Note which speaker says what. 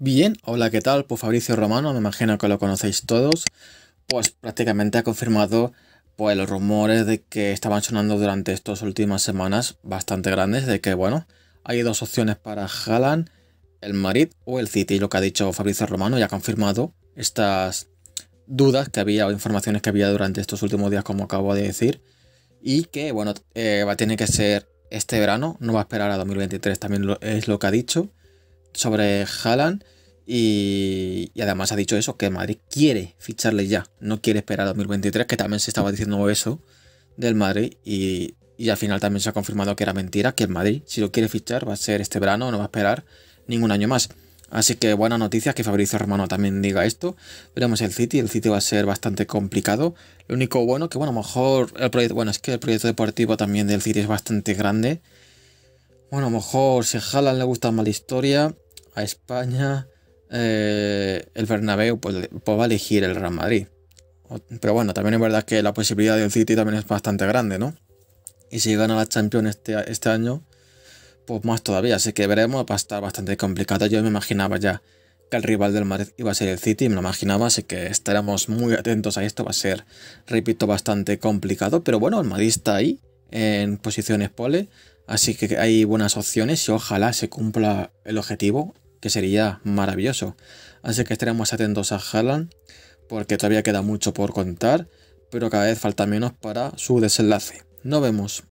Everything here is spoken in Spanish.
Speaker 1: Bien, hola, ¿qué tal? Pues Fabricio Romano, me imagino que lo conocéis todos. Pues prácticamente ha confirmado pues, los rumores de que estaban sonando durante estas últimas semanas bastante grandes de que, bueno, hay dos opciones para Haaland, el Madrid o el City. Lo que ha dicho Fabricio Romano ya ha confirmado estas dudas que había o informaciones que había durante estos últimos días, como acabo de decir. Y que, bueno, eh, va a tener que ser este verano, no va a esperar a 2023, también es lo que ha dicho sobre Haaland y, además ha dicho eso, que Madrid quiere ficharle ya, no quiere esperar a 2023, que también se estaba diciendo eso del Madrid y, y al final también se ha confirmado que era mentira, que el Madrid si lo quiere fichar va a ser este verano, no va a esperar ningún año más. Así que buena noticia que Fabrizio Romano también diga esto. Veremos el City, el City va a ser bastante complicado. Lo único bueno que bueno, a lo mejor el proyecto, bueno, es que el proyecto deportivo también del City es bastante grande bueno, a lo mejor si a le gusta más la historia, a España, eh, el Bernabéu, pues, pues, va a elegir el Real Madrid. Pero bueno, también es verdad que la posibilidad del City también es bastante grande, ¿no? Y si gana la Champions este, este año, pues más todavía. Así que veremos, va a estar bastante complicado. Yo me imaginaba ya que el rival del Madrid iba a ser el City, me lo imaginaba, así que estaremos muy atentos a esto. Va a ser, repito, bastante complicado. Pero bueno, el Madrid está ahí, en posiciones pole. Así que hay buenas opciones y ojalá se cumpla el objetivo, que sería maravilloso. Así que estaremos atentos a Haaland, porque todavía queda mucho por contar, pero cada vez falta menos para su desenlace. Nos vemos.